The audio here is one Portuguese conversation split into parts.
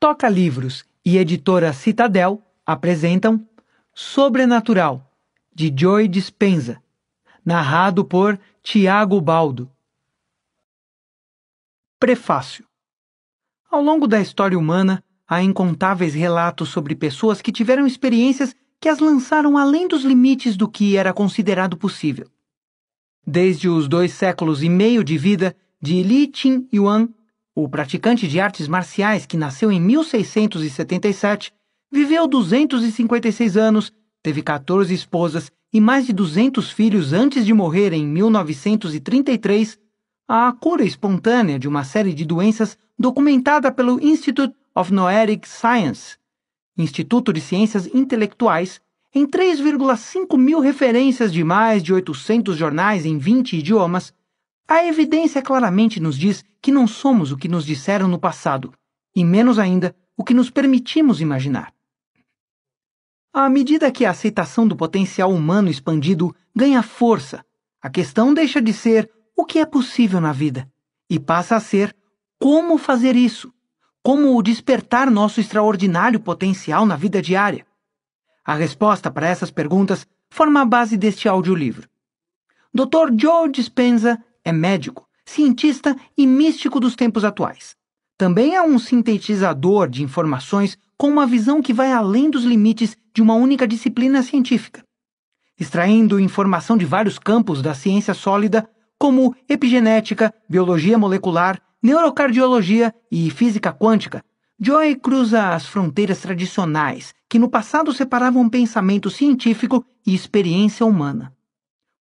Toca Livros e Editora Citadel apresentam Sobrenatural, de Joy Dispenza, narrado por Tiago Baldo. Prefácio Ao longo da história humana, há incontáveis relatos sobre pessoas que tiveram experiências que as lançaram além dos limites do que era considerado possível. Desde os dois séculos e meio de vida de Li Qin Yuan o praticante de artes marciais que nasceu em 1677 viveu 256 anos, teve 14 esposas e mais de 200 filhos antes de morrer em 1933, a cura espontânea de uma série de doenças documentada pelo Institute of Noetic Science, Instituto de Ciências Intelectuais, em 3,5 mil referências de mais de 800 jornais em 20 idiomas, a evidência claramente nos diz que não somos o que nos disseram no passado, e menos ainda o que nos permitimos imaginar. À medida que a aceitação do potencial humano expandido ganha força, a questão deixa de ser o que é possível na vida e passa a ser como fazer isso, como despertar nosso extraordinário potencial na vida diária. A resposta para essas perguntas forma a base deste audiolivro. Dr. Joe Dispenza é médico, cientista e místico dos tempos atuais. Também é um sintetizador de informações com uma visão que vai além dos limites de uma única disciplina científica, extraindo informação de vários campos da ciência sólida, como epigenética, biologia molecular, neurocardiologia e física quântica. Joy cruza as fronteiras tradicionais que no passado separavam pensamento científico e experiência humana.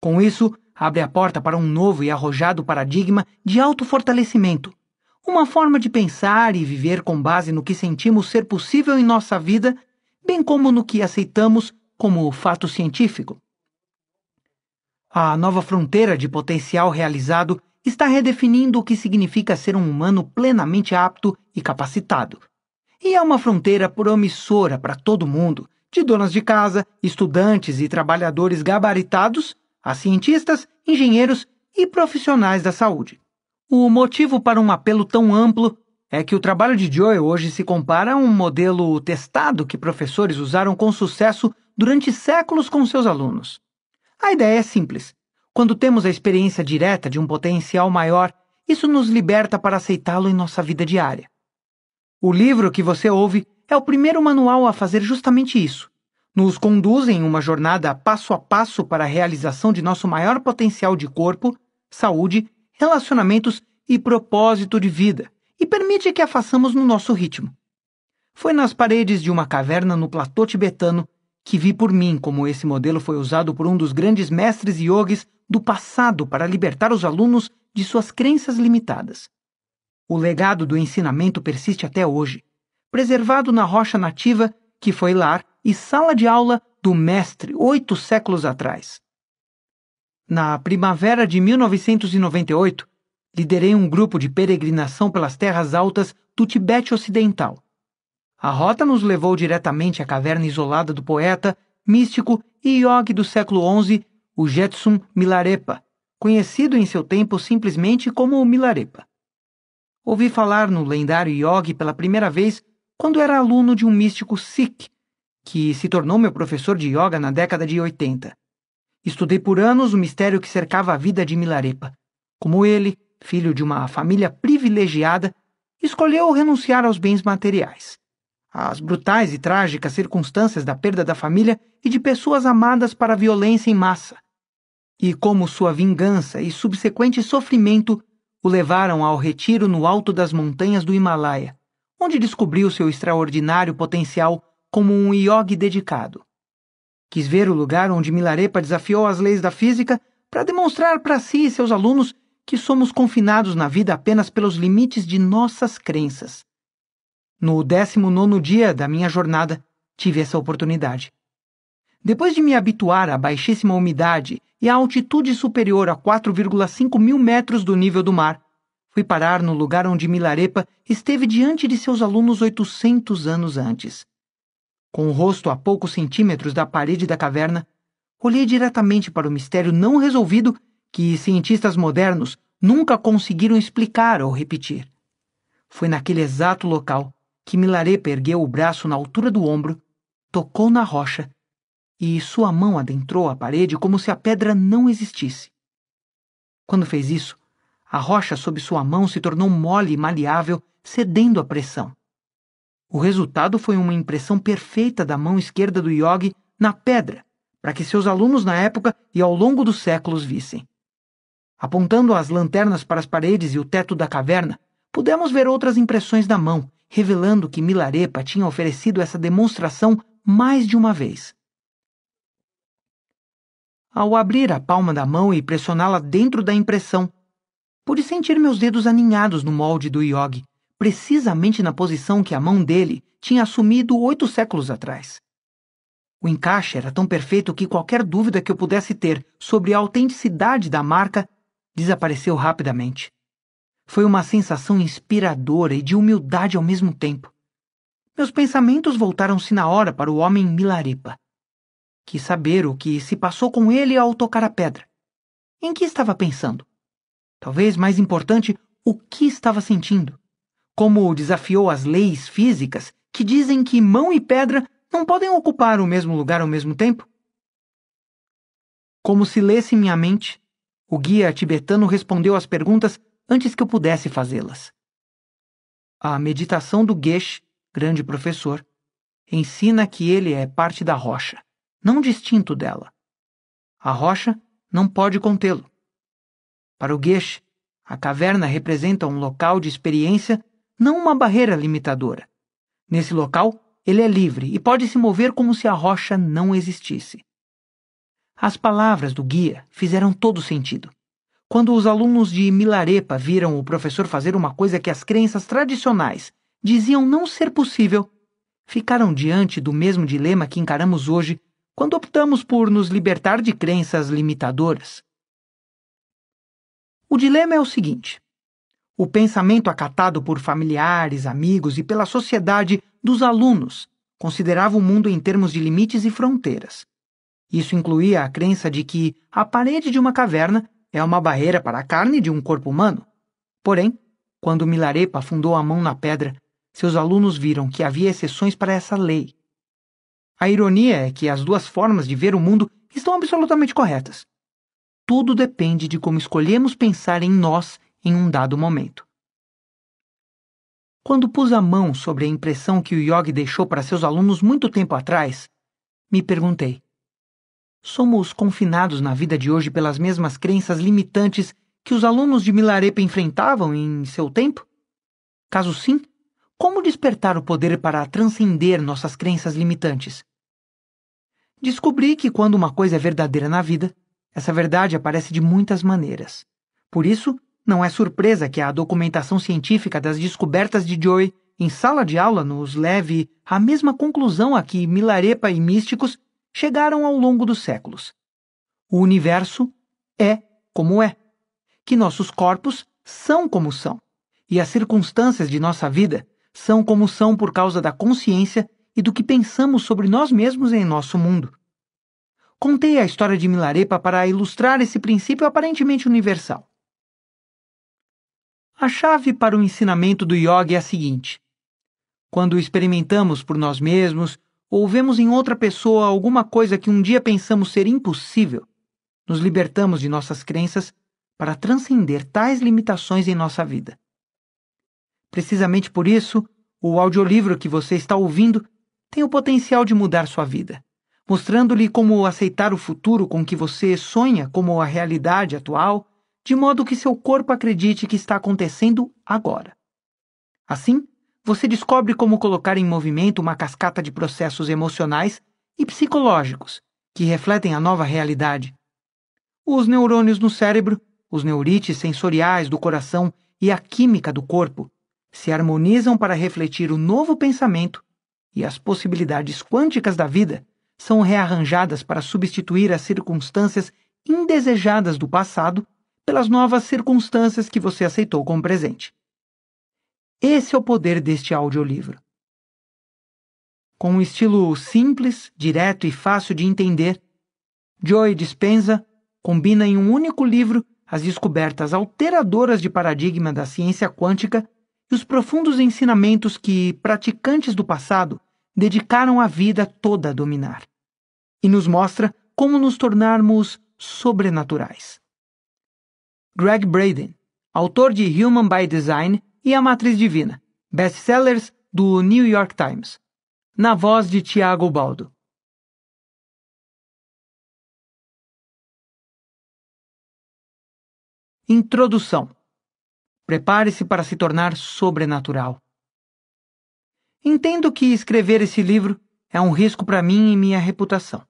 Com isso, abre a porta para um novo e arrojado paradigma de autofortalecimento, uma forma de pensar e viver com base no que sentimos ser possível em nossa vida, bem como no que aceitamos como fato científico. A nova fronteira de potencial realizado está redefinindo o que significa ser um humano plenamente apto e capacitado. E é uma fronteira promissora para todo mundo, de donas de casa, estudantes e trabalhadores gabaritados, a cientistas engenheiros e profissionais da saúde. O motivo para um apelo tão amplo é que o trabalho de Joy hoje se compara a um modelo testado que professores usaram com sucesso durante séculos com seus alunos. A ideia é simples. Quando temos a experiência direta de um potencial maior, isso nos liberta para aceitá-lo em nossa vida diária. O livro que você ouve é o primeiro manual a fazer justamente isso nos conduzem em uma jornada passo a passo para a realização de nosso maior potencial de corpo, saúde, relacionamentos e propósito de vida, e permite que a façamos no nosso ritmo. Foi nas paredes de uma caverna no platô tibetano que vi por mim como esse modelo foi usado por um dos grandes mestres yogis do passado para libertar os alunos de suas crenças limitadas. O legado do ensinamento persiste até hoje, preservado na rocha nativa que foi lar e sala de aula do mestre oito séculos atrás. Na primavera de 1998, liderei um grupo de peregrinação pelas terras altas do Tibete Ocidental. A rota nos levou diretamente à caverna isolada do poeta, místico e yogi do século XI, o Jetsun Milarepa, conhecido em seu tempo simplesmente como o Milarepa. Ouvi falar no lendário yogi pela primeira vez quando era aluno de um místico Sikh que se tornou meu professor de yoga na década de 80. Estudei por anos o mistério que cercava a vida de Milarepa. Como ele, filho de uma família privilegiada, escolheu renunciar aos bens materiais. As brutais e trágicas circunstâncias da perda da família e de pessoas amadas para a violência em massa. E como sua vingança e subsequente sofrimento o levaram ao retiro no alto das montanhas do Himalaia, onde descobriu seu extraordinário potencial como um iogue dedicado. Quis ver o lugar onde Milarepa desafiou as leis da física para demonstrar para si e seus alunos que somos confinados na vida apenas pelos limites de nossas crenças. No 19 dia da minha jornada, tive essa oportunidade. Depois de me habituar à baixíssima umidade e à altitude superior a 4,5 mil metros do nível do mar, fui parar no lugar onde Milarepa esteve diante de seus alunos 800 anos antes. Com o rosto a poucos centímetros da parede da caverna, olhei diretamente para o mistério não resolvido que cientistas modernos nunca conseguiram explicar ou repetir. Foi naquele exato local que Milaré ergueu o braço na altura do ombro, tocou na rocha e sua mão adentrou a parede como se a pedra não existisse. Quando fez isso, a rocha sob sua mão se tornou mole e maleável, cedendo à pressão. O resultado foi uma impressão perfeita da mão esquerda do Yogi na pedra, para que seus alunos na época e ao longo dos séculos vissem. Apontando as lanternas para as paredes e o teto da caverna, pudemos ver outras impressões da mão, revelando que Milarepa tinha oferecido essa demonstração mais de uma vez. Ao abrir a palma da mão e pressioná-la dentro da impressão, pude sentir meus dedos aninhados no molde do Yogi, precisamente na posição que a mão dele tinha assumido oito séculos atrás. O encaixe era tão perfeito que qualquer dúvida que eu pudesse ter sobre a autenticidade da marca desapareceu rapidamente. Foi uma sensação inspiradora e de humildade ao mesmo tempo. Meus pensamentos voltaram-se na hora para o homem Milarepa. Quis saber o que se passou com ele ao tocar a pedra. Em que estava pensando? Talvez mais importante, o que estava sentindo como desafiou as leis físicas que dizem que mão e pedra não podem ocupar o mesmo lugar ao mesmo tempo? Como se lesse minha mente, o guia tibetano respondeu às perguntas antes que eu pudesse fazê-las. A meditação do Geshe, grande professor, ensina que ele é parte da rocha, não distinto dela. A rocha não pode contê-lo. Para o Geshe, a caverna representa um local de experiência não uma barreira limitadora. Nesse local, ele é livre e pode se mover como se a rocha não existisse. As palavras do guia fizeram todo sentido. Quando os alunos de Milarepa viram o professor fazer uma coisa que as crenças tradicionais diziam não ser possível, ficaram diante do mesmo dilema que encaramos hoje quando optamos por nos libertar de crenças limitadoras. O dilema é o seguinte: o pensamento acatado por familiares, amigos e pela sociedade dos alunos considerava o mundo em termos de limites e fronteiras. Isso incluía a crença de que a parede de uma caverna é uma barreira para a carne de um corpo humano. Porém, quando Milarepa afundou a mão na pedra, seus alunos viram que havia exceções para essa lei. A ironia é que as duas formas de ver o mundo estão absolutamente corretas. Tudo depende de como escolhemos pensar em nós em um dado momento. Quando pus a mão sobre a impressão que o Yogi deixou para seus alunos muito tempo atrás, me perguntei: somos confinados na vida de hoje pelas mesmas crenças limitantes que os alunos de Milarepa enfrentavam em seu tempo? Caso sim, como despertar o poder para transcender nossas crenças limitantes? Descobri que quando uma coisa é verdadeira na vida, essa verdade aparece de muitas maneiras. Por isso, não é surpresa que a documentação científica das descobertas de Joy em sala de aula nos leve à mesma conclusão a que Milarepa e místicos chegaram ao longo dos séculos. O universo é como é, que nossos corpos são como são, e as circunstâncias de nossa vida são como são por causa da consciência e do que pensamos sobre nós mesmos em nosso mundo. Contei a história de Milarepa para ilustrar esse princípio aparentemente universal. A chave para o ensinamento do yoga é a seguinte: quando experimentamos por nós mesmos ou vemos em outra pessoa alguma coisa que um dia pensamos ser impossível, nos libertamos de nossas crenças para transcender tais limitações em nossa vida. Precisamente por isso, o audiolivro que você está ouvindo tem o potencial de mudar sua vida, mostrando-lhe como aceitar o futuro com que você sonha como a realidade atual de modo que seu corpo acredite que está acontecendo agora. Assim, você descobre como colocar em movimento uma cascata de processos emocionais e psicológicos que refletem a nova realidade. Os neurônios no cérebro, os neurites sensoriais do coração e a química do corpo se harmonizam para refletir o novo pensamento e as possibilidades quânticas da vida são rearranjadas para substituir as circunstâncias indesejadas do passado pelas novas circunstâncias que você aceitou como presente. Esse é o poder deste audiolivro. Com um estilo simples, direto e fácil de entender, Joy Dispenza combina em um único livro as descobertas alteradoras de paradigma da ciência quântica e os profundos ensinamentos que praticantes do passado dedicaram a vida toda a dominar. E nos mostra como nos tornarmos sobrenaturais. Greg Braden, autor de Human by Design e A Matriz Divina, best-sellers do New York Times. Na voz de Tiago Baldo. Introdução. Prepare-se para se tornar sobrenatural. Entendo que escrever esse livro é um risco para mim e minha reputação.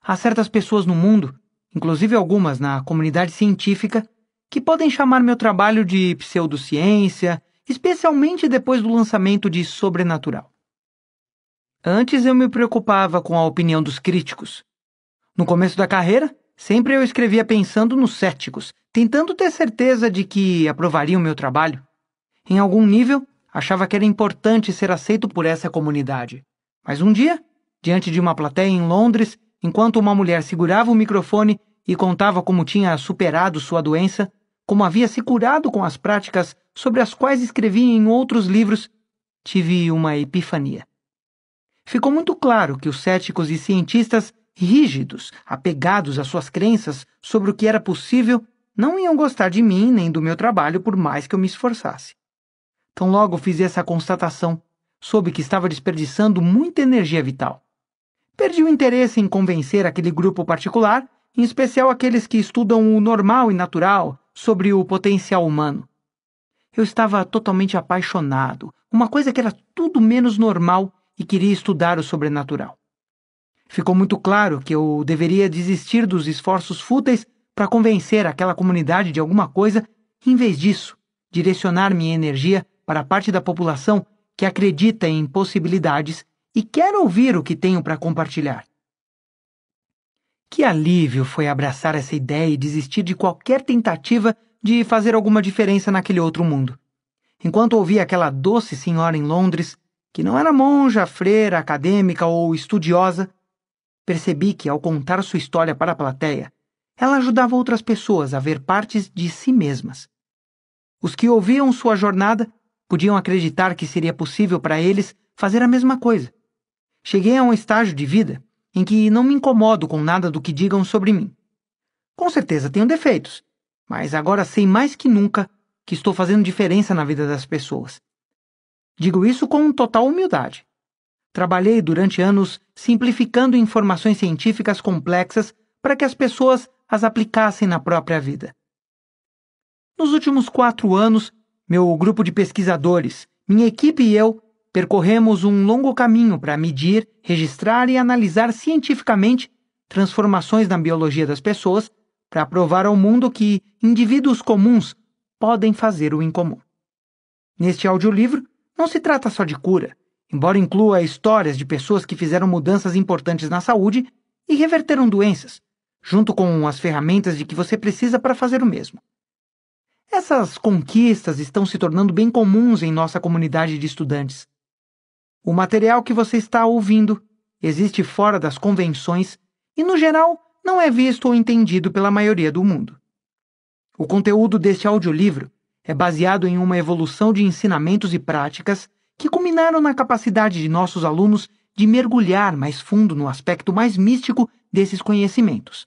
Há certas pessoas no mundo, inclusive algumas na comunidade científica, que podem chamar meu trabalho de pseudociência, especialmente depois do lançamento de Sobrenatural. Antes eu me preocupava com a opinião dos críticos. No começo da carreira, sempre eu escrevia pensando nos céticos, tentando ter certeza de que aprovariam meu trabalho. Em algum nível, achava que era importante ser aceito por essa comunidade. Mas um dia, diante de uma plateia em Londres, enquanto uma mulher segurava o microfone e contava como tinha superado sua doença, como havia se curado com as práticas sobre as quais escrevi em outros livros, tive uma epifania. Ficou muito claro que os céticos e cientistas rígidos, apegados às suas crenças sobre o que era possível, não iam gostar de mim nem do meu trabalho por mais que eu me esforçasse. Tão logo fiz essa constatação, soube que estava desperdiçando muita energia vital. Perdi o interesse em convencer aquele grupo particular, em especial aqueles que estudam o normal e natural, sobre o potencial humano. Eu estava totalmente apaixonado, uma coisa que era tudo menos normal e queria estudar o sobrenatural. Ficou muito claro que eu deveria desistir dos esforços fúteis para convencer aquela comunidade de alguma coisa e, em vez disso, direcionar minha energia para a parte da população que acredita em possibilidades e quer ouvir o que tenho para compartilhar. Que alívio foi abraçar essa ideia e desistir de qualquer tentativa de fazer alguma diferença naquele outro mundo. Enquanto ouvia aquela doce senhora em Londres, que não era monja, freira, acadêmica ou estudiosa, percebi que, ao contar sua história para a plateia, ela ajudava outras pessoas a ver partes de si mesmas. Os que ouviam sua jornada podiam acreditar que seria possível para eles fazer a mesma coisa. Cheguei a um estágio de vida em que não me incomodo com nada do que digam sobre mim. Com certeza tenho defeitos, mas agora sei mais que nunca que estou fazendo diferença na vida das pessoas. Digo isso com total humildade. Trabalhei durante anos simplificando informações científicas complexas para que as pessoas as aplicassem na própria vida. Nos últimos quatro anos, meu grupo de pesquisadores, minha equipe e eu Percorremos um longo caminho para medir, registrar e analisar cientificamente transformações na biologia das pessoas para provar ao mundo que indivíduos comuns podem fazer o incomum. Neste audiolivro, não se trata só de cura, embora inclua histórias de pessoas que fizeram mudanças importantes na saúde e reverteram doenças, junto com as ferramentas de que você precisa para fazer o mesmo. Essas conquistas estão se tornando bem comuns em nossa comunidade de estudantes. O material que você está ouvindo existe fora das convenções e, no geral, não é visto ou entendido pela maioria do mundo. O conteúdo deste audiolivro é baseado em uma evolução de ensinamentos e práticas que culminaram na capacidade de nossos alunos de mergulhar mais fundo no aspecto mais místico desses conhecimentos.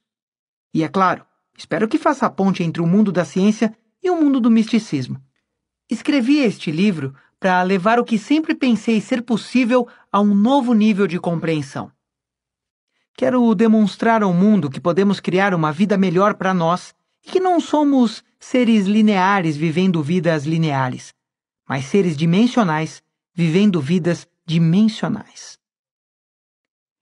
E é claro, espero que faça a ponte entre o mundo da ciência e o mundo do misticismo. Escrevi este livro para levar o que sempre pensei ser possível a um novo nível de compreensão. Quero demonstrar ao mundo que podemos criar uma vida melhor para nós e que não somos seres lineares vivendo vidas lineares, mas seres dimensionais vivendo vidas dimensionais.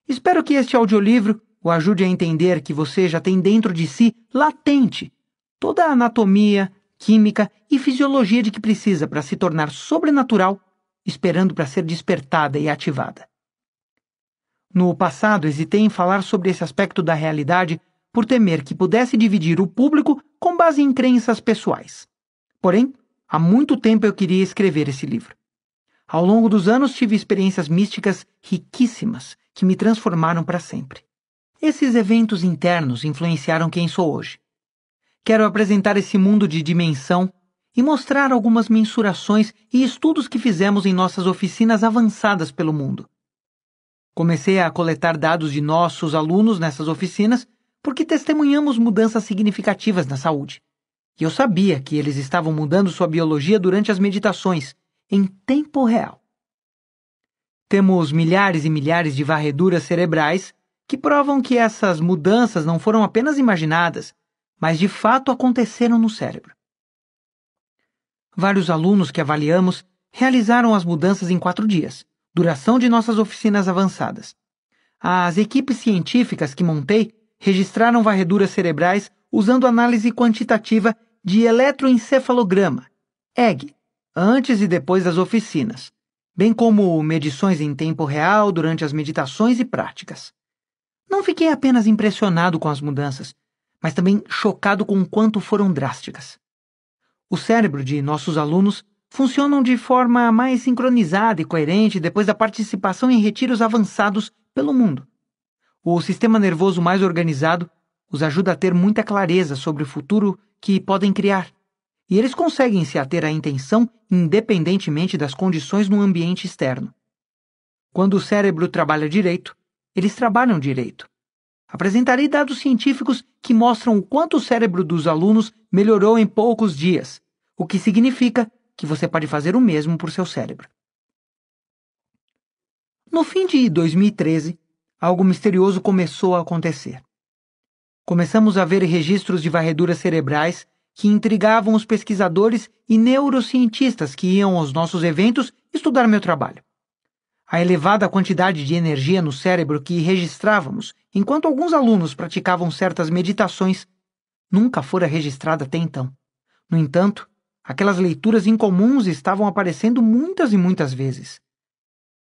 Espero que este audiolivro o ajude a entender que você já tem dentro de si latente toda a anatomia, química e fisiologia de que precisa para se tornar sobrenatural, esperando para ser despertada e ativada. No passado, hesitei em falar sobre esse aspecto da realidade por temer que pudesse dividir o público com base em crenças pessoais. Porém, há muito tempo eu queria escrever esse livro. Ao longo dos anos tive experiências místicas riquíssimas que me transformaram para sempre. Esses eventos internos influenciaram quem sou hoje. Quero apresentar esse mundo de dimensão e mostrar algumas mensurações e estudos que fizemos em nossas oficinas avançadas pelo mundo. Comecei a coletar dados de nossos alunos nessas oficinas porque testemunhamos mudanças significativas na saúde. E eu sabia que eles estavam mudando sua biologia durante as meditações, em tempo real. Temos milhares e milhares de varreduras cerebrais que provam que essas mudanças não foram apenas imaginadas, mas de fato aconteceram no cérebro. Vários alunos que avaliamos realizaram as mudanças em quatro dias, duração de nossas oficinas avançadas. As equipes científicas que montei registraram varreduras cerebrais usando análise quantitativa de eletroencefalograma, EG, antes e depois das oficinas, bem como medições em tempo real durante as meditações e práticas. Não fiquei apenas impressionado com as mudanças, mas também chocado com o quanto foram drásticas. O cérebro de nossos alunos funcionam de forma mais sincronizada e coerente depois da participação em retiros avançados pelo mundo. O sistema nervoso mais organizado os ajuda a ter muita clareza sobre o futuro que podem criar, e eles conseguem se ater à intenção independentemente das condições no ambiente externo. Quando o cérebro trabalha direito, eles trabalham direito. Apresentarei dados científicos que mostram o quanto o cérebro dos alunos melhorou em poucos dias, o que significa que você pode fazer o mesmo por seu cérebro. No fim de 2013, algo misterioso começou a acontecer. Começamos a ver registros de varreduras cerebrais que intrigavam os pesquisadores e neurocientistas que iam aos nossos eventos estudar meu trabalho. A elevada quantidade de energia no cérebro que registrávamos enquanto alguns alunos praticavam certas meditações nunca fora registrada até então. No entanto, aquelas leituras incomuns estavam aparecendo muitas e muitas vezes.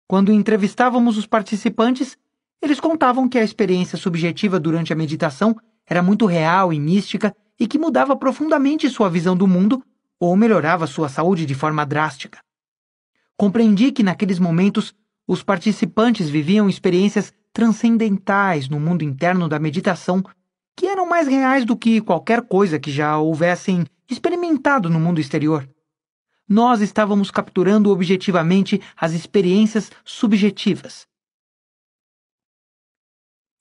Quando entrevistávamos os participantes, eles contavam que a experiência subjetiva durante a meditação era muito real e mística e que mudava profundamente sua visão do mundo ou melhorava sua saúde de forma drástica. Compreendi que naqueles momentos os participantes viviam experiências transcendentais no mundo interno da meditação que eram mais reais do que qualquer coisa que já houvessem experimentado no mundo exterior. Nós estávamos capturando objetivamente as experiências subjetivas.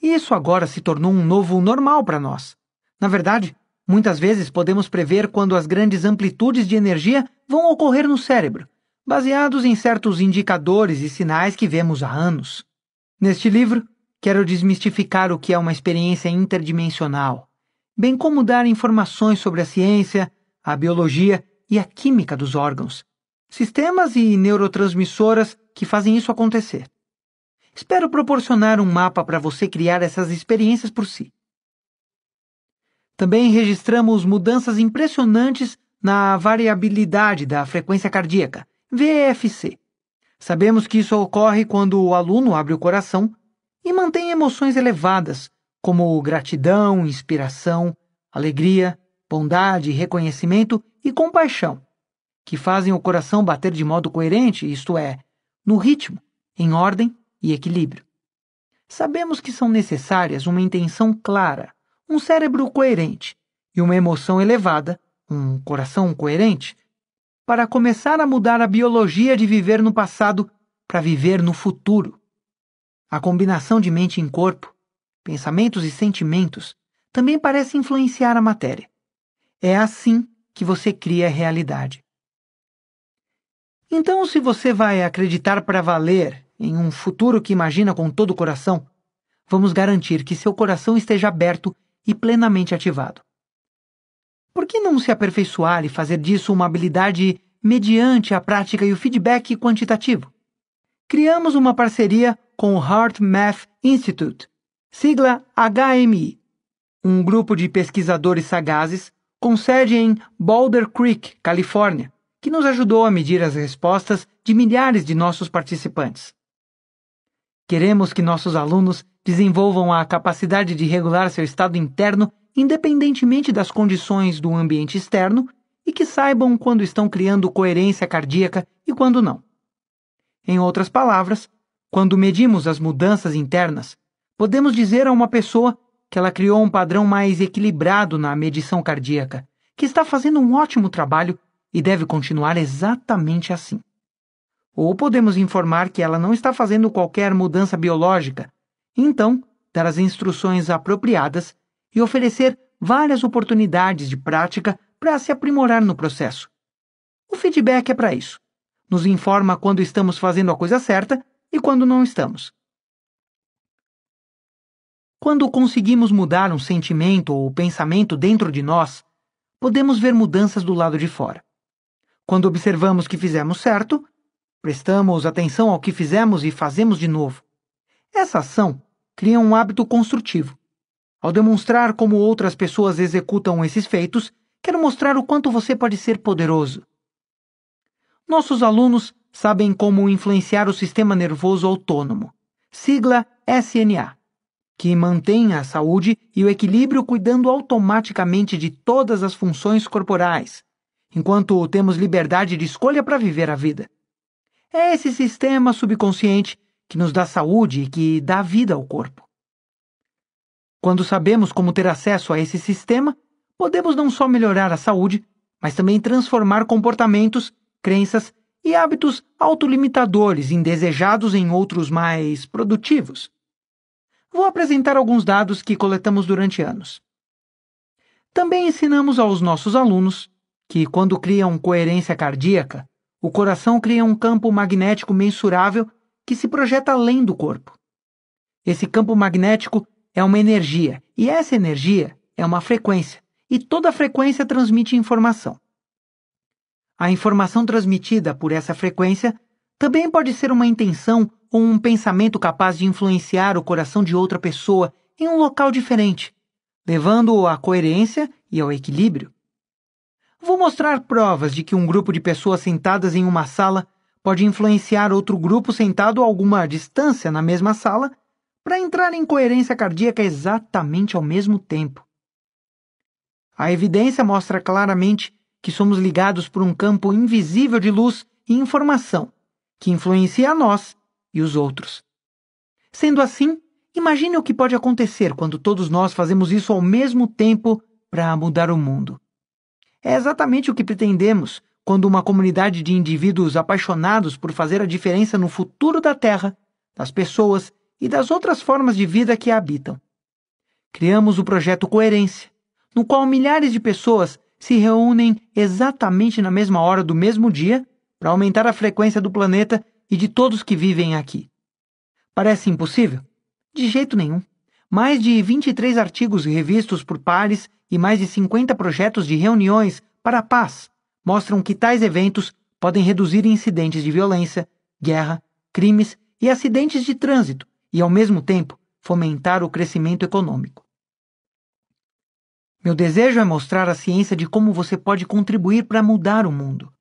Isso agora se tornou um novo normal para nós. Na verdade, muitas vezes podemos prever quando as grandes amplitudes de energia vão ocorrer no cérebro, baseados em certos indicadores e sinais que vemos há anos. Neste livro, quero desmistificar o que é uma experiência interdimensional, bem como dar informações sobre a ciência, a biologia e a química dos órgãos, sistemas e neurotransmissoras que fazem isso acontecer. Espero proporcionar um mapa para você criar essas experiências por si. Também registramos mudanças impressionantes na variabilidade da frequência cardíaca, VFC. Sabemos que isso ocorre quando o aluno abre o coração e mantém emoções elevadas, como gratidão, inspiração, alegria, bondade, reconhecimento e compaixão, que fazem o coração bater de modo coerente, isto é, no ritmo, em ordem e equilíbrio. Sabemos que são necessárias uma intenção clara, um cérebro coerente e uma emoção elevada, um coração coerente, para começar a mudar a biologia de viver no passado para viver no futuro. A combinação de mente e corpo, pensamentos e sentimentos também parece influenciar a matéria. É assim que você cria a realidade. Então, se você vai acreditar para valer em um futuro que imagina com todo o coração, vamos garantir que seu coração esteja aberto e plenamente ativado. Por que não se aperfeiçoar e fazer disso uma habilidade mediante a prática e o feedback quantitativo? Criamos uma parceria com o Heart Math Institute, sigla HMI, um grupo de pesquisadores sagazes com sede em Boulder Creek, Califórnia, que nos ajudou a medir as respostas de milhares de nossos participantes. Queremos que nossos alunos desenvolvam a capacidade de regular seu estado interno independentemente das condições do ambiente externo e que saibam quando estão criando coerência cardíaca e quando não. Em outras palavras, quando medimos as mudanças internas, podemos dizer a uma pessoa que ela criou um padrão mais equilibrado na medição cardíaca, que está fazendo um ótimo trabalho e deve continuar exatamente assim. Ou podemos informar que ela não está fazendo qualquer mudança biológica, então dar as instruções apropriadas e oferecer várias oportunidades de prática para se aprimorar no processo. O feedback é para isso. Nos informa quando estamos fazendo a coisa certa e quando não estamos. Quando conseguimos mudar um sentimento ou pensamento dentro de nós, podemos ver mudanças do lado de fora. Quando observamos que fizemos certo, prestamos atenção ao que fizemos e fazemos de novo. Essa ação cria um hábito construtivo ao demonstrar como outras pessoas executam esses feitos, quero mostrar o quanto você pode ser poderoso. Nossos alunos sabem como influenciar o sistema nervoso autônomo, sigla SNA, que mantém a saúde e o equilíbrio cuidando automaticamente de todas as funções corporais, enquanto temos liberdade de escolha para viver a vida. É esse sistema subconsciente que nos dá saúde e que dá vida ao corpo. Quando sabemos como ter acesso a esse sistema, podemos não só melhorar a saúde, mas também transformar comportamentos, crenças e hábitos autolimitadores indesejados em outros mais produtivos. Vou apresentar alguns dados que coletamos durante anos. Também ensinamos aos nossos alunos que, quando criam coerência cardíaca, o coração cria um campo magnético mensurável que se projeta além do corpo. Esse campo magnético é uma energia, e essa energia é uma frequência, e toda frequência transmite informação. A informação transmitida por essa frequência também pode ser uma intenção ou um pensamento capaz de influenciar o coração de outra pessoa em um local diferente, levando-o à coerência e ao equilíbrio. Vou mostrar provas de que um grupo de pessoas sentadas em uma sala pode influenciar outro grupo sentado a alguma distância na mesma sala para entrar em coerência cardíaca exatamente ao mesmo tempo. A evidência mostra claramente que somos ligados por um campo invisível de luz e informação, que influencia a nós e os outros. Sendo assim, imagine o que pode acontecer quando todos nós fazemos isso ao mesmo tempo para mudar o mundo. É exatamente o que pretendemos quando uma comunidade de indivíduos apaixonados por fazer a diferença no futuro da Terra, das pessoas e das outras formas de vida que a habitam. Criamos o projeto Coerência, no qual milhares de pessoas se reúnem exatamente na mesma hora do mesmo dia para aumentar a frequência do planeta e de todos que vivem aqui. Parece impossível? De jeito nenhum. Mais de 23 artigos revistos por pares e mais de 50 projetos de reuniões para a paz mostram que tais eventos podem reduzir incidentes de violência, guerra, crimes e acidentes de trânsito e, ao mesmo tempo, fomentar o crescimento econômico. Meu desejo é mostrar a ciência de como você pode contribuir para mudar o mundo.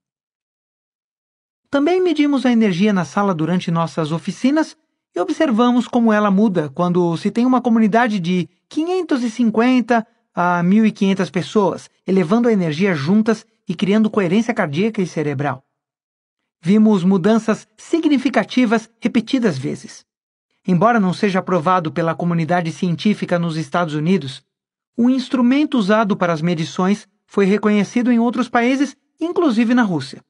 Também medimos a energia na sala durante nossas oficinas e observamos como ela muda quando se tem uma comunidade de 550 a 1.500 pessoas, elevando a energia juntas e criando coerência cardíaca e cerebral. Vimos mudanças significativas repetidas vezes embora não seja aprovado pela comunidade científica nos Estados Unidos, o instrumento usado para as medições foi reconhecido em outros países, inclusive na Rússia.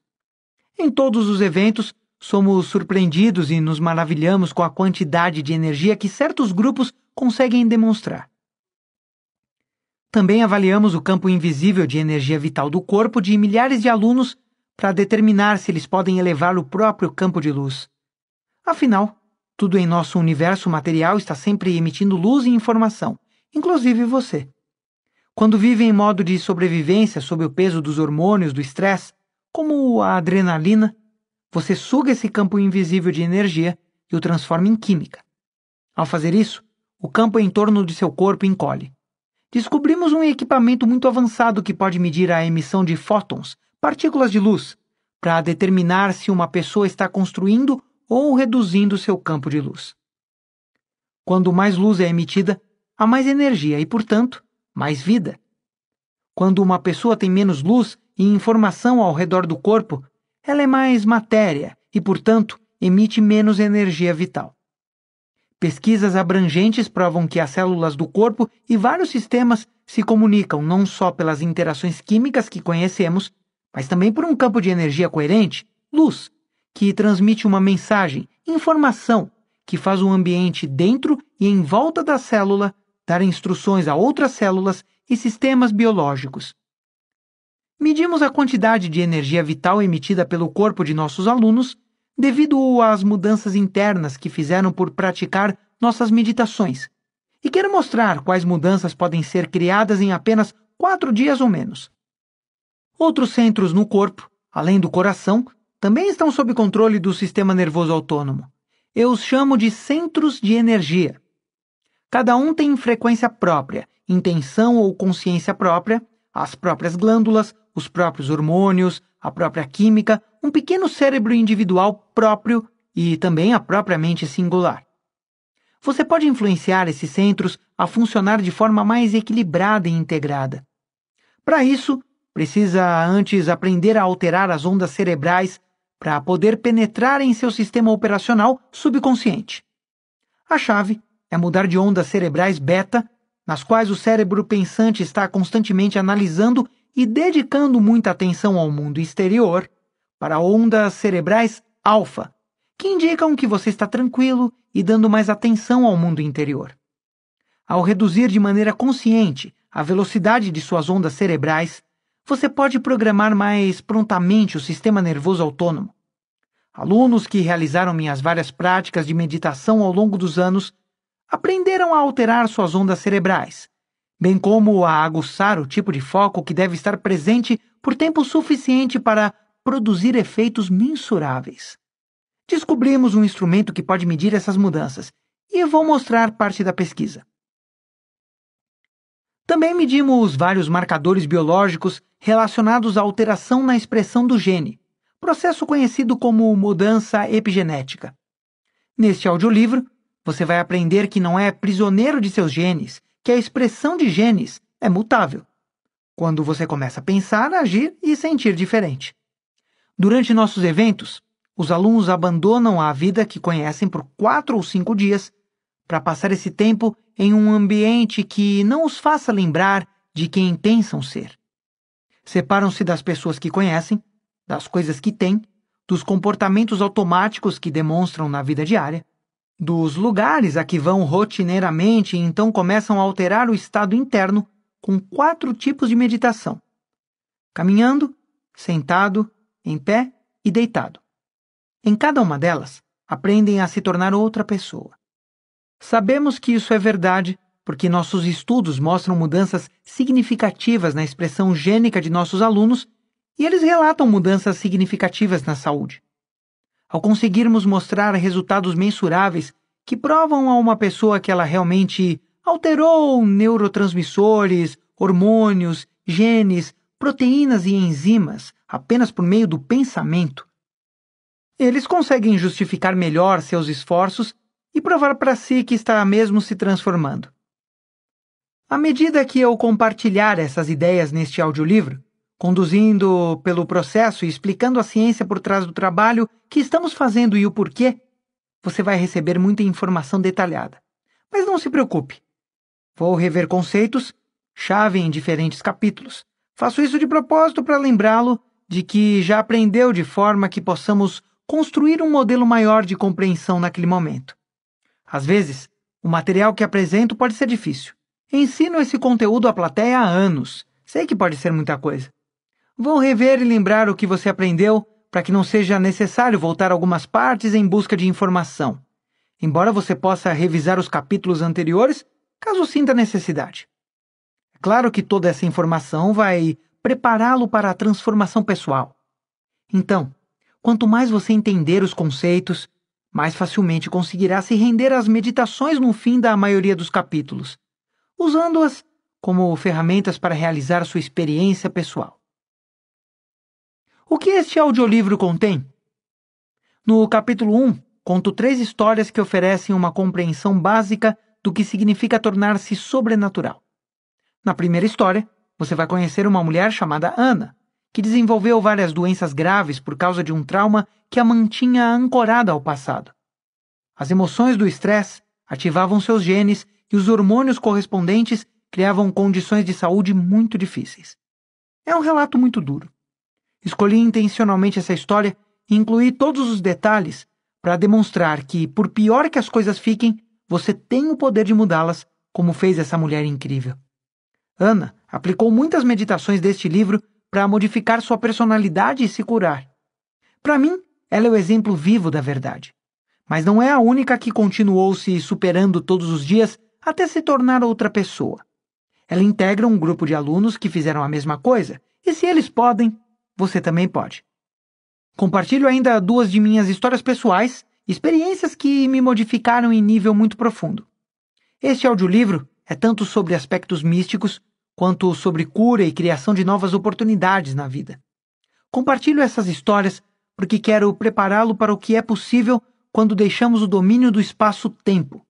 Em todos os eventos, somos surpreendidos e nos maravilhamos com a quantidade de energia que certos grupos conseguem demonstrar. Também avaliamos o campo invisível de energia vital do corpo de milhares de alunos para determinar se eles podem elevar o próprio campo de luz. Afinal, tudo em nosso universo material está sempre emitindo luz e informação, inclusive você. Quando vive em modo de sobrevivência sob o peso dos hormônios do estresse, como a adrenalina, você suga esse campo invisível de energia e o transforma em química. Ao fazer isso, o campo em torno de seu corpo encolhe. Descobrimos um equipamento muito avançado que pode medir a emissão de fótons, partículas de luz, para determinar se uma pessoa está construindo ou reduzindo seu campo de luz. Quando mais luz é emitida, há mais energia e, portanto, mais vida. Quando uma pessoa tem menos luz e informação ao redor do corpo, ela é mais matéria e, portanto, emite menos energia vital. Pesquisas abrangentes provam que as células do corpo e vários sistemas se comunicam não só pelas interações químicas que conhecemos, mas também por um campo de energia coerente, luz, que transmite uma mensagem, informação, que faz o ambiente dentro e em volta da célula dar instruções a outras células e sistemas biológicos. Medimos a quantidade de energia vital emitida pelo corpo de nossos alunos devido às mudanças internas que fizeram por praticar nossas meditações. E quero mostrar quais mudanças podem ser criadas em apenas quatro dias ou menos. Outros centros no corpo, além do coração, também estão sob controle do sistema nervoso autônomo. Eu os chamo de centros de energia. Cada um tem frequência própria, intenção ou consciência própria, as próprias glândulas, os próprios hormônios, a própria química, um pequeno cérebro individual próprio e também a própria mente singular. Você pode influenciar esses centros a funcionar de forma mais equilibrada e integrada. Para isso, precisa antes aprender a alterar as ondas cerebrais para poder penetrar em seu sistema operacional subconsciente. A chave é mudar de ondas cerebrais beta, nas quais o cérebro pensante está constantemente analisando e dedicando muita atenção ao mundo exterior, para ondas cerebrais alfa, que indicam que você está tranquilo e dando mais atenção ao mundo interior. Ao reduzir de maneira consciente a velocidade de suas ondas cerebrais, você pode programar mais prontamente o sistema nervoso autônomo. Alunos que realizaram minhas várias práticas de meditação ao longo dos anos aprenderam a alterar suas ondas cerebrais, bem como a aguçar o tipo de foco que deve estar presente por tempo suficiente para produzir efeitos mensuráveis. Descobrimos um instrumento que pode medir essas mudanças e vou mostrar parte da pesquisa. Também medimos vários marcadores biológicos relacionados à alteração na expressão do gene, processo conhecido como mudança epigenética. Neste audiolivro, você vai aprender que não é prisioneiro de seus genes, que a expressão de genes é mutável. Quando você começa a pensar, agir e sentir diferente. Durante nossos eventos, os alunos abandonam a vida que conhecem por quatro ou cinco dias para passar esse tempo em um ambiente que não os faça lembrar de quem pensam ser. Separam-se das pessoas que conhecem, das coisas que têm, dos comportamentos automáticos que demonstram na vida diária, dos lugares a que vão rotineiramente e então começam a alterar o estado interno com quatro tipos de meditação: caminhando, sentado, em pé e deitado. Em cada uma delas, aprendem a se tornar outra pessoa. Sabemos que isso é verdade porque nossos estudos mostram mudanças significativas na expressão gênica de nossos alunos e eles relatam mudanças significativas na saúde. Ao conseguirmos mostrar resultados mensuráveis que provam a uma pessoa que ela realmente alterou neurotransmissores, hormônios, genes, proteínas e enzimas apenas por meio do pensamento, eles conseguem justificar melhor seus esforços e provar para si que está mesmo se transformando. À medida que eu compartilhar essas ideias neste audiolivro, conduzindo pelo processo e explicando a ciência por trás do trabalho que estamos fazendo e o porquê, você vai receber muita informação detalhada. Mas não se preocupe. Vou rever conceitos, chave em diferentes capítulos. Faço isso de propósito para lembrá-lo de que já aprendeu de forma que possamos construir um modelo maior de compreensão naquele momento. Às vezes, o material que apresento pode ser difícil. Ensino esse conteúdo à plateia há anos. Sei que pode ser muita coisa. Vou rever e lembrar o que você aprendeu para que não seja necessário voltar algumas partes em busca de informação. Embora você possa revisar os capítulos anteriores caso sinta necessidade. É claro que toda essa informação vai prepará-lo para a transformação pessoal. Então, quanto mais você entender os conceitos, mais facilmente conseguirá se render às meditações no fim da maioria dos capítulos, usando-as como ferramentas para realizar sua experiência pessoal. O que este audiolivro contém? No capítulo 1, conto três histórias que oferecem uma compreensão básica do que significa tornar-se sobrenatural. Na primeira história, você vai conhecer uma mulher chamada Ana, que desenvolveu várias doenças graves por causa de um trauma que a mantinha ancorada ao passado. As emoções do estresse ativavam seus genes e os hormônios correspondentes criavam condições de saúde muito difíceis. É um relato muito duro. Escolhi intencionalmente essa história e incluí todos os detalhes para demonstrar que, por pior que as coisas fiquem, você tem o poder de mudá-las, como fez essa mulher incrível. Ana aplicou muitas meditações deste livro para modificar sua personalidade e se curar. Para mim, ela é o exemplo vivo da verdade. Mas não é a única que continuou se superando todos os dias até se tornar outra pessoa. Ela integra um grupo de alunos que fizeram a mesma coisa, e se eles podem, você também pode. Compartilho ainda duas de minhas histórias pessoais, experiências que me modificaram em nível muito profundo. Este audiolivro é tanto sobre aspectos místicos quanto sobre cura e criação de novas oportunidades na vida. Compartilho essas histórias porque quero prepará-lo para o que é possível quando deixamos o domínio do espaço-tempo.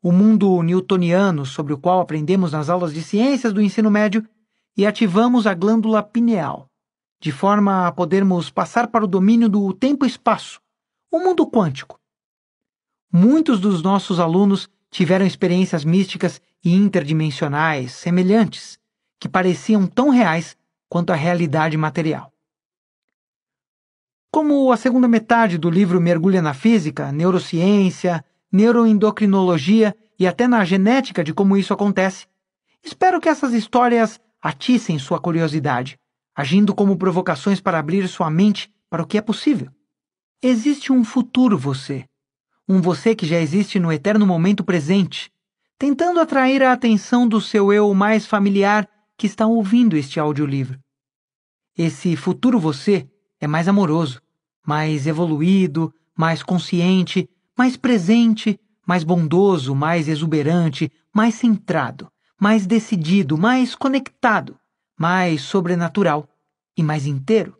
O mundo newtoniano sobre o qual aprendemos nas aulas de ciências do ensino médio e ativamos a glândula pineal, de forma a podermos passar para o domínio do tempo-espaço, o mundo quântico. Muitos dos nossos alunos tiveram experiências místicas e interdimensionais semelhantes, que pareciam tão reais quanto a realidade material. Como a segunda metade do livro mergulha na física, neurociência, neuroendocrinologia e até na genética de como isso acontece, espero que essas histórias atissem sua curiosidade, agindo como provocações para abrir sua mente para o que é possível. Existe um futuro você, um você que já existe no eterno momento presente, tentando atrair a atenção do seu eu mais familiar que está ouvindo este audiolivro. Esse futuro você é mais amoroso, mais evoluído, mais consciente, mais presente, mais bondoso, mais exuberante, mais centrado, mais decidido, mais conectado, mais sobrenatural e mais inteiro.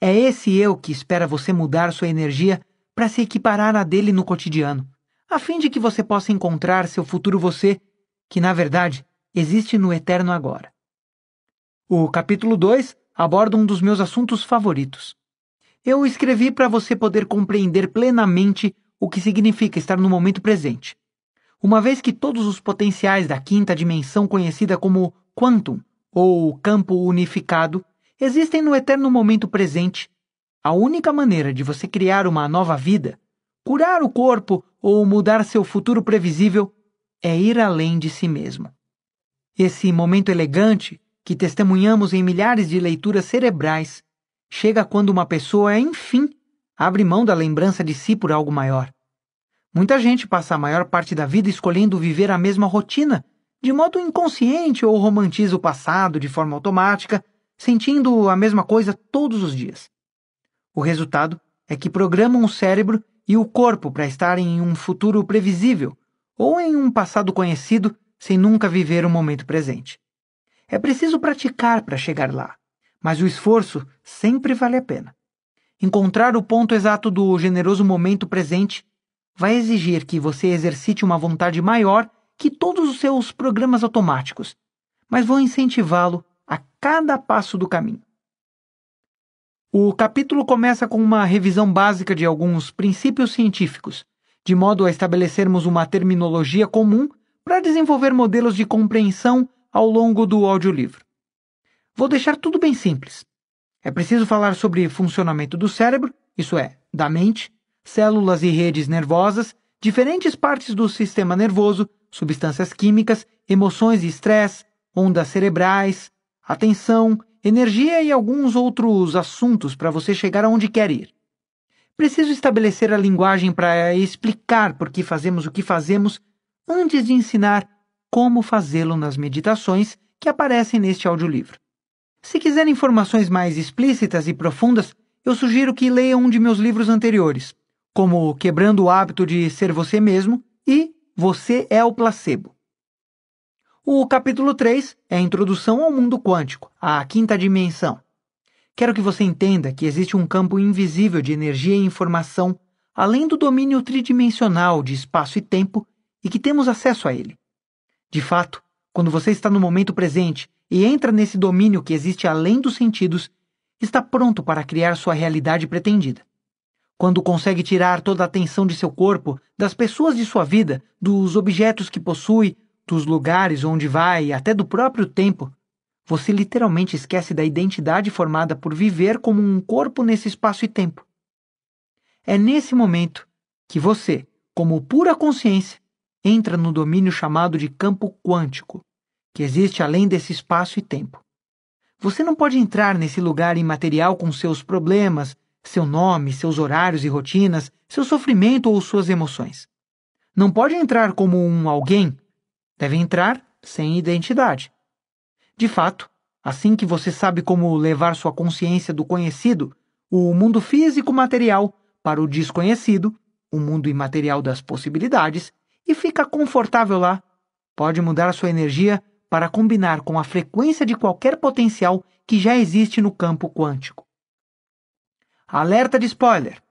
É esse eu que espera você mudar sua energia para se equiparar à dele no cotidiano, a fim de que você possa encontrar seu futuro você, que na verdade existe no eterno agora. O capítulo 2 aborda um dos meus assuntos favoritos. Eu escrevi para você poder compreender plenamente o que significa estar no momento presente. Uma vez que todos os potenciais da quinta dimensão conhecida como quantum, ou campo unificado, existem no eterno momento presente, a única maneira de você criar uma nova vida, curar o corpo ou mudar seu futuro previsível é ir além de si mesmo. Esse momento elegante, que testemunhamos em milhares de leituras cerebrais, chega quando uma pessoa, enfim, abre mão da lembrança de si por algo maior. Muita gente passa a maior parte da vida escolhendo viver a mesma rotina, de modo inconsciente ou romantiza o passado de forma automática, sentindo a mesma coisa todos os dias. O resultado é que programam o cérebro e o corpo para estarem em um futuro previsível ou em um passado conhecido sem nunca viver o momento presente. É preciso praticar para chegar lá, mas o esforço sempre vale a pena. Encontrar o ponto exato do generoso momento presente vai exigir que você exercite uma vontade maior que todos os seus programas automáticos, mas vou incentivá-lo a cada passo do caminho. O capítulo começa com uma revisão básica de alguns princípios científicos, de modo a estabelecermos uma terminologia comum para desenvolver modelos de compreensão ao longo do audiolivro. Vou deixar tudo bem simples. É preciso falar sobre funcionamento do cérebro, isso é, da mente, células e redes nervosas, diferentes partes do sistema nervoso, substâncias químicas, emoções e estresse, ondas cerebrais, atenção, energia e alguns outros assuntos para você chegar aonde quer ir. Preciso estabelecer a linguagem para explicar por que fazemos o que fazemos antes de ensinar como fazê-lo nas meditações que aparecem neste audiolivro. Se quiser informações mais explícitas e profundas, eu sugiro que leia um de meus livros anteriores, como Quebrando o Hábito de Ser Você Mesmo e Você é o Placebo. O capítulo 3 é a introdução ao mundo quântico, à quinta dimensão. Quero que você entenda que existe um campo invisível de energia e informação, além do domínio tridimensional de espaço e tempo e que temos acesso a ele. De fato, quando você está no momento presente e entra nesse domínio que existe além dos sentidos, está pronto para criar sua realidade pretendida. Quando consegue tirar toda a atenção de seu corpo, das pessoas de sua vida, dos objetos que possui, dos lugares onde vai, até do próprio tempo, você literalmente esquece da identidade formada por viver como um corpo nesse espaço e tempo. É nesse momento que você, como pura consciência, entra no domínio chamado de campo quântico, que existe além desse espaço e tempo. Você não pode entrar nesse lugar imaterial com seus problemas, seu nome, seus horários e rotinas, seu sofrimento ou suas emoções. Não pode entrar como um alguém. Deve entrar sem identidade. De fato, assim que você sabe como levar sua consciência do conhecido, o mundo físico material, para o desconhecido, o mundo imaterial das possibilidades, e fica confortável lá. Pode mudar sua energia para combinar com a frequência de qualquer potencial que já existe no campo quântico. Alerta de spoiler!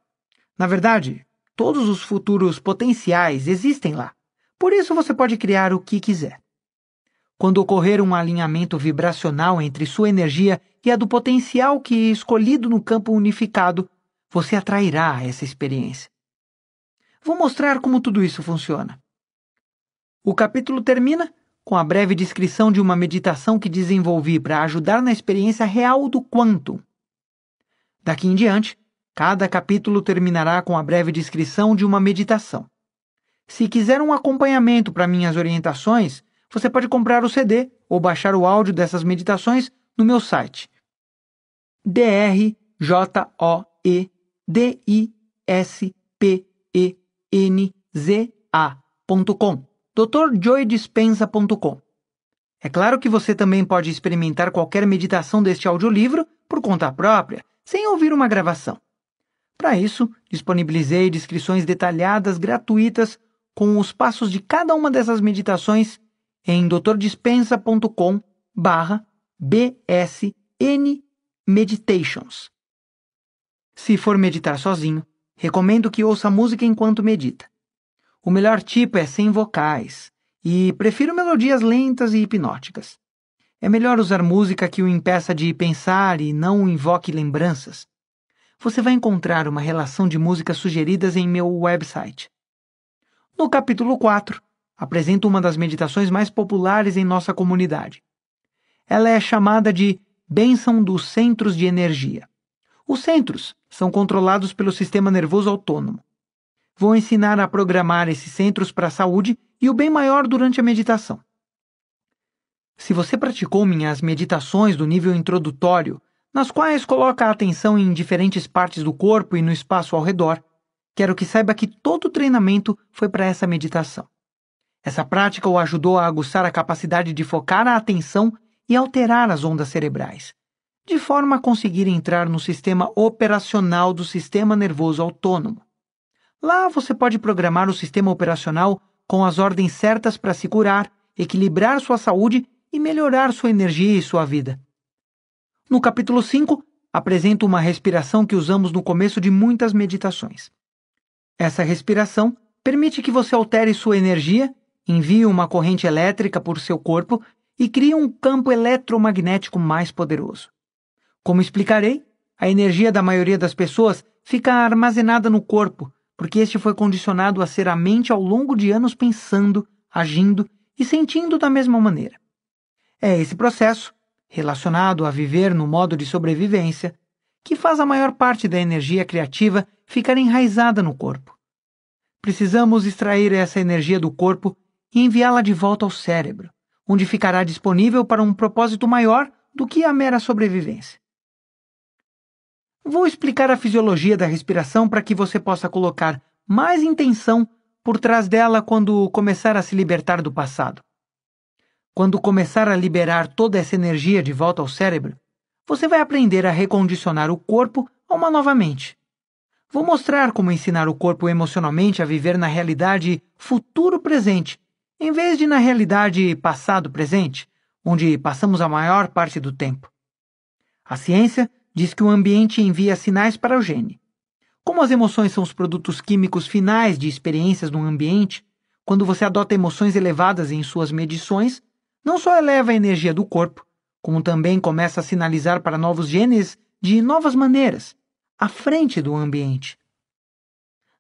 Na verdade, todos os futuros potenciais existem lá, por isso você pode criar o que quiser. Quando ocorrer um alinhamento vibracional entre sua energia e a do potencial que é escolhido no campo unificado, você atrairá essa experiência. Vou mostrar como tudo isso funciona. O capítulo termina com a breve descrição de uma meditação que desenvolvi para ajudar na experiência real do Quanto. Daqui em diante, cada capítulo terminará com a breve descrição de uma meditação. Se quiser um acompanhamento para minhas orientações, você pode comprar o CD ou baixar o áudio dessas meditações no meu site drjoedispenza.com drjoydispensa.com. É claro que você também pode experimentar qualquer meditação deste audiolivro por conta própria, sem ouvir uma gravação. Para isso, disponibilizei descrições detalhadas gratuitas com os passos de cada uma dessas meditações em drdispensacom bsnmeditations meditations. Se for meditar sozinho, recomendo que ouça música enquanto medita. O melhor tipo é sem vocais, e prefiro melodias lentas e hipnóticas. É melhor usar música que o impeça de pensar e não invoque lembranças. Você vai encontrar uma relação de músicas sugeridas em meu website. No capítulo 4, apresento uma das meditações mais populares em nossa comunidade. Ela é chamada de Bênção dos Centros de Energia. Os centros são controlados pelo sistema nervoso autônomo Vou ensinar a programar esses centros para a saúde e o bem maior durante a meditação. Se você praticou minhas meditações do nível introdutório, nas quais coloca a atenção em diferentes partes do corpo e no espaço ao redor, quero que saiba que todo o treinamento foi para essa meditação. Essa prática o ajudou a aguçar a capacidade de focar a atenção e alterar as ondas cerebrais, de forma a conseguir entrar no sistema operacional do sistema nervoso autônomo. Lá você pode programar o sistema operacional com as ordens certas para se curar, equilibrar sua saúde e melhorar sua energia e sua vida. No capítulo 5, apresento uma respiração que usamos no começo de muitas meditações. Essa respiração permite que você altere sua energia, envie uma corrente elétrica por seu corpo e crie um campo eletromagnético mais poderoso. Como explicarei, a energia da maioria das pessoas fica armazenada no corpo porque este foi condicionado a ser a mente ao longo de anos pensando, agindo e sentindo da mesma maneira. É esse processo, relacionado a viver no modo de sobrevivência, que faz a maior parte da energia criativa ficar enraizada no corpo. Precisamos extrair essa energia do corpo e enviá-la de volta ao cérebro, onde ficará disponível para um propósito maior do que a mera sobrevivência. Vou explicar a fisiologia da respiração para que você possa colocar mais intenção por trás dela quando começar a se libertar do passado. Quando começar a liberar toda essa energia de volta ao cérebro, você vai aprender a recondicionar o corpo a uma nova mente. Vou mostrar como ensinar o corpo emocionalmente a viver na realidade futuro-presente, em vez de na realidade passado-presente, onde passamos a maior parte do tempo. A ciência diz que o ambiente envia sinais para o gene. Como as emoções são os produtos químicos finais de experiências no ambiente, quando você adota emoções elevadas em suas medições, não só eleva a energia do corpo, como também começa a sinalizar para novos genes de novas maneiras, à frente do ambiente.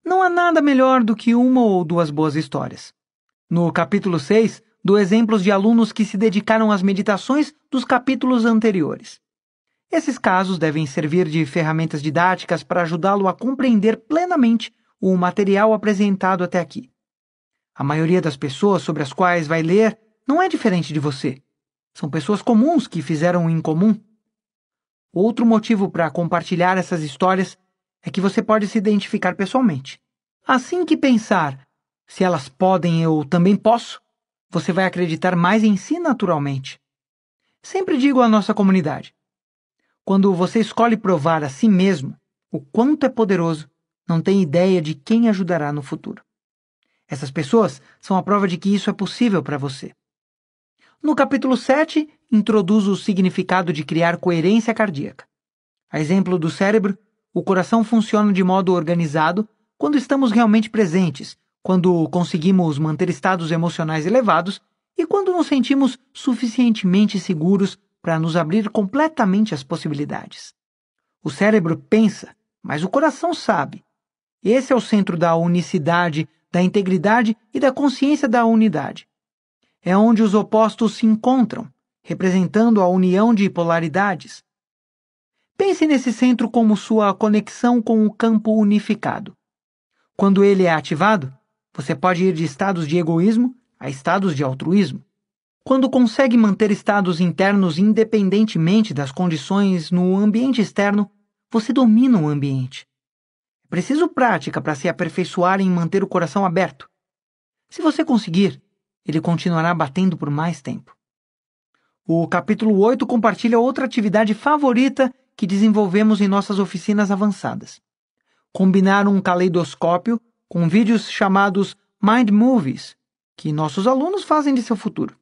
Não há nada melhor do que uma ou duas boas histórias. No capítulo 6, dou exemplos de alunos que se dedicaram às meditações dos capítulos anteriores. Esses casos devem servir de ferramentas didáticas para ajudá-lo a compreender plenamente o material apresentado até aqui. A maioria das pessoas sobre as quais vai ler não é diferente de você. São pessoas comuns que fizeram o incomum. Outro motivo para compartilhar essas histórias é que você pode se identificar pessoalmente. Assim que pensar se elas podem, eu também posso, você vai acreditar mais em si naturalmente. Sempre digo à nossa comunidade: quando você escolhe provar a si mesmo o quanto é poderoso, não tem ideia de quem ajudará no futuro. Essas pessoas são a prova de que isso é possível para você. No capítulo 7, introduzo o significado de criar coerência cardíaca. A exemplo do cérebro, o coração funciona de modo organizado quando estamos realmente presentes, quando conseguimos manter estados emocionais elevados e quando nos sentimos suficientemente seguros para nos abrir completamente as possibilidades. O cérebro pensa, mas o coração sabe. Esse é o centro da unicidade, da integridade e da consciência da unidade. É onde os opostos se encontram, representando a união de polaridades. Pense nesse centro como sua conexão com o campo unificado. Quando ele é ativado, você pode ir de estados de egoísmo a estados de altruísmo. Quando consegue manter estados internos independentemente das condições no ambiente externo, você domina o ambiente. É preciso prática para se aperfeiçoar em manter o coração aberto. Se você conseguir, ele continuará batendo por mais tempo. O capítulo 8 compartilha outra atividade favorita que desenvolvemos em nossas oficinas avançadas. Combinar um caleidoscópio com vídeos chamados Mind Movies, que nossos alunos fazem de seu futuro.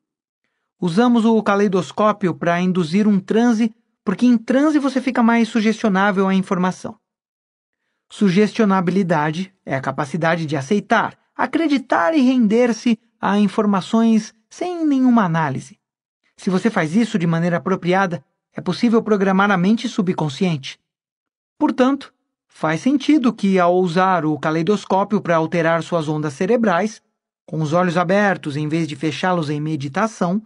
Usamos o caleidoscópio para induzir um transe, porque em transe você fica mais sugestionável à informação. Sugestionabilidade é a capacidade de aceitar, acreditar e render-se a informações sem nenhuma análise. Se você faz isso de maneira apropriada, é possível programar a mente subconsciente. Portanto, faz sentido que, ao usar o caleidoscópio para alterar suas ondas cerebrais, com os olhos abertos em vez de fechá-los em meditação,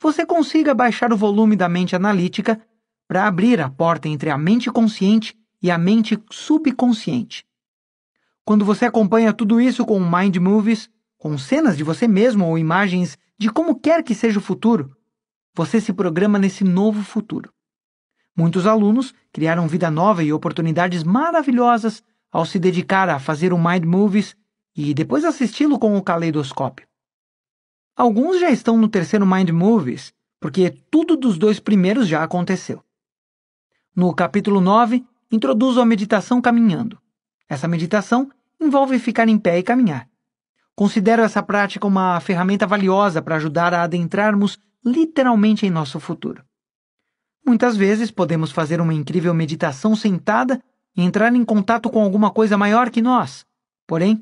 você consiga baixar o volume da mente analítica para abrir a porta entre a mente consciente e a mente subconsciente. Quando você acompanha tudo isso com mind movies, com cenas de você mesmo ou imagens de como quer que seja o futuro, você se programa nesse novo futuro. Muitos alunos criaram vida nova e oportunidades maravilhosas ao se dedicar a fazer o mind movies e depois assisti-lo com o caleidoscópio. Alguns já estão no terceiro Mind Movies, porque tudo dos dois primeiros já aconteceu. No capítulo 9, introduzo a meditação caminhando. Essa meditação envolve ficar em pé e caminhar. Considero essa prática uma ferramenta valiosa para ajudar a adentrarmos literalmente em nosso futuro. Muitas vezes podemos fazer uma incrível meditação sentada e entrar em contato com alguma coisa maior que nós. Porém,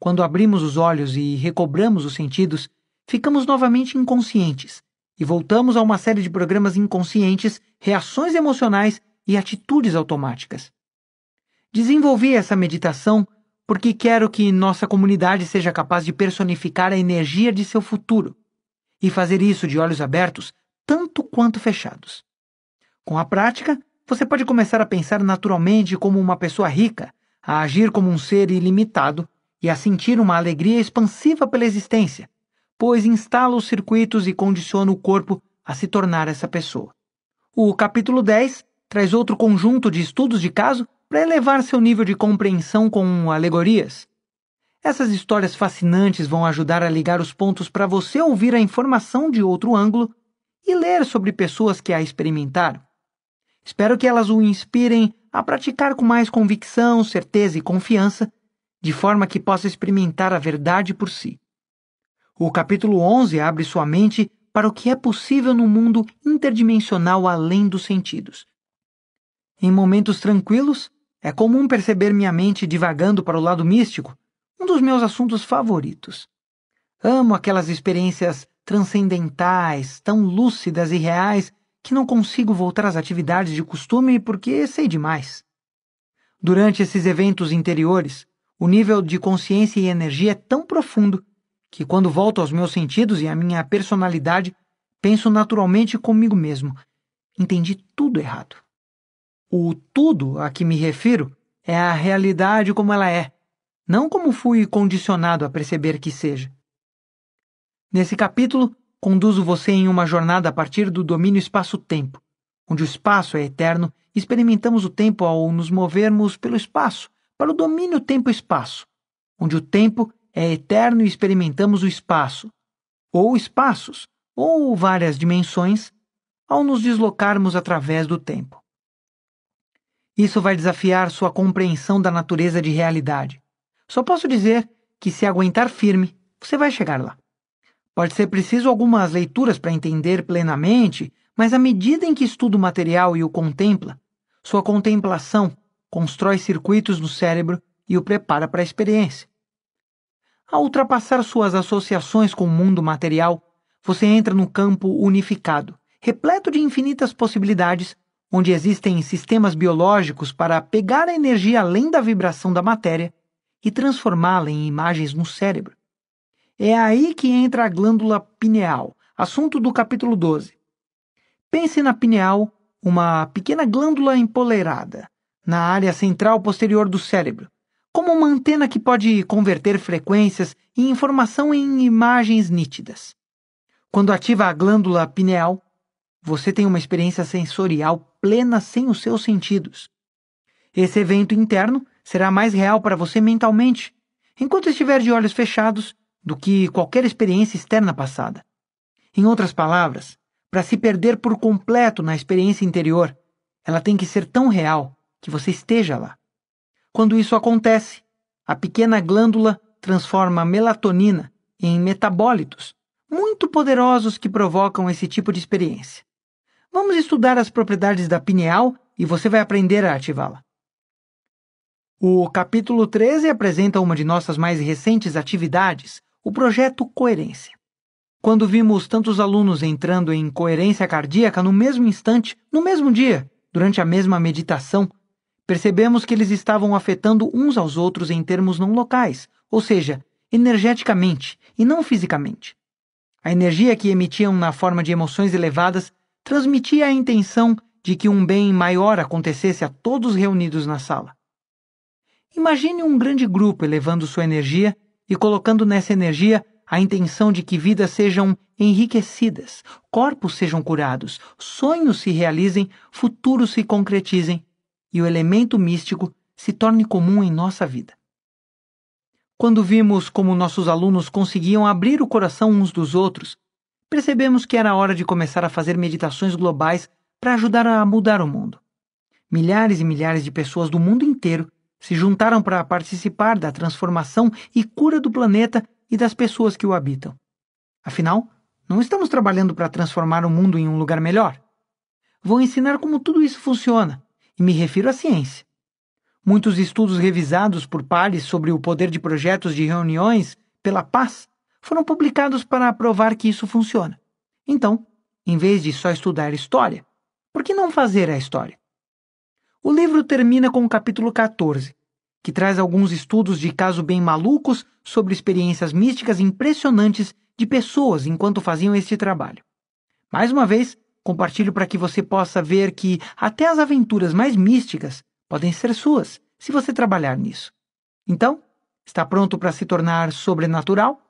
quando abrimos os olhos e recobramos os sentidos, ficamos novamente inconscientes e voltamos a uma série de programas inconscientes, reações emocionais e atitudes automáticas. Desenvolvi essa meditação porque quero que nossa comunidade seja capaz de personificar a energia de seu futuro e fazer isso de olhos abertos tanto quanto fechados. Com a prática, você pode começar a pensar naturalmente como uma pessoa rica, a agir como um ser ilimitado e a sentir uma alegria expansiva pela existência pois instala os circuitos e condiciona o corpo a se tornar essa pessoa. O capítulo 10 traz outro conjunto de estudos de caso para elevar seu nível de compreensão com alegorias. Essas histórias fascinantes vão ajudar a ligar os pontos para você ouvir a informação de outro ângulo e ler sobre pessoas que a experimentaram. Espero que elas o inspirem a praticar com mais convicção, certeza e confiança, de forma que possa experimentar a verdade por si. O capítulo 11 abre sua mente para o que é possível no mundo interdimensional além dos sentidos. Em momentos tranquilos, é comum perceber minha mente divagando para o lado místico, um dos meus assuntos favoritos. Amo aquelas experiências transcendentais, tão lúcidas e reais que não consigo voltar às atividades de costume porque sei demais. Durante esses eventos interiores, o nível de consciência e energia é tão profundo que quando volto aos meus sentidos e à minha personalidade, penso naturalmente comigo mesmo. Entendi tudo errado. O tudo a que me refiro é a realidade como ela é, não como fui condicionado a perceber que seja. Nesse capítulo, conduzo você em uma jornada a partir do domínio espaço-tempo, onde o espaço é eterno experimentamos o tempo ao nos movermos pelo espaço, para o domínio tempo-espaço, onde o tempo é eterno e experimentamos o espaço, ou espaços, ou várias dimensões, ao nos deslocarmos através do tempo. Isso vai desafiar sua compreensão da natureza de realidade. Só posso dizer que, se aguentar firme, você vai chegar lá. Pode ser preciso algumas leituras para entender plenamente, mas à medida em que estuda o material e o contempla, sua contemplação constrói circuitos no cérebro e o prepara para a experiência. Ao ultrapassar suas associações com o mundo material, você entra no campo unificado, repleto de infinitas possibilidades, onde existem sistemas biológicos para pegar a energia além da vibração da matéria e transformá-la em imagens no cérebro. É aí que entra a glândula pineal, assunto do capítulo 12. Pense na pineal, uma pequena glândula empoleirada, na área central posterior do cérebro, como uma antena que pode converter frequências e informação em imagens nítidas. Quando ativa a glândula pineal, você tem uma experiência sensorial plena sem os seus sentidos. Esse evento interno será mais real para você mentalmente, enquanto estiver de olhos fechados, do que qualquer experiência externa passada. Em outras palavras, para se perder por completo na experiência interior, ela tem que ser tão real que você esteja lá. Quando isso acontece, a pequena glândula transforma a melatonina em metabólitos, muito poderosos que provocam esse tipo de experiência. Vamos estudar as propriedades da pineal e você vai aprender a ativá-la. O capítulo 13 apresenta uma de nossas mais recentes atividades, o projeto Coerência. Quando vimos tantos alunos entrando em coerência cardíaca no mesmo instante, no mesmo dia, durante a mesma meditação, Percebemos que eles estavam afetando uns aos outros em termos não locais, ou seja, energeticamente e não fisicamente. A energia que emitiam na forma de emoções elevadas transmitia a intenção de que um bem maior acontecesse a todos reunidos na sala. Imagine um grande grupo elevando sua energia e colocando nessa energia a intenção de que vidas sejam enriquecidas, corpos sejam curados, sonhos se realizem, futuros se concretizem e o elemento místico se torne comum em nossa vida. Quando vimos como nossos alunos conseguiam abrir o coração uns dos outros, percebemos que era hora de começar a fazer meditações globais para ajudar a mudar o mundo. Milhares e milhares de pessoas do mundo inteiro se juntaram para participar da transformação e cura do planeta e das pessoas que o habitam. Afinal, não estamos trabalhando para transformar o mundo em um lugar melhor. Vou ensinar como tudo isso funciona e me refiro à ciência. Muitos estudos revisados por pares sobre o poder de projetos de reuniões pela paz foram publicados para provar que isso funciona. Então, em vez de só estudar história, por que não fazer a história? O livro termina com o capítulo 14, que traz alguns estudos de caso bem malucos sobre experiências místicas impressionantes de pessoas enquanto faziam este trabalho. Mais uma vez, Compartilho para que você possa ver que até as aventuras mais místicas podem ser suas, se você trabalhar nisso. Então, está pronto para se tornar sobrenatural?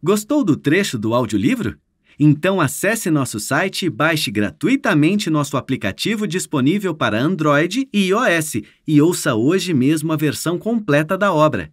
Gostou do trecho do audiolivro? Então acesse nosso site e baixe gratuitamente nosso aplicativo disponível para Android e iOS e ouça hoje mesmo a versão completa da obra.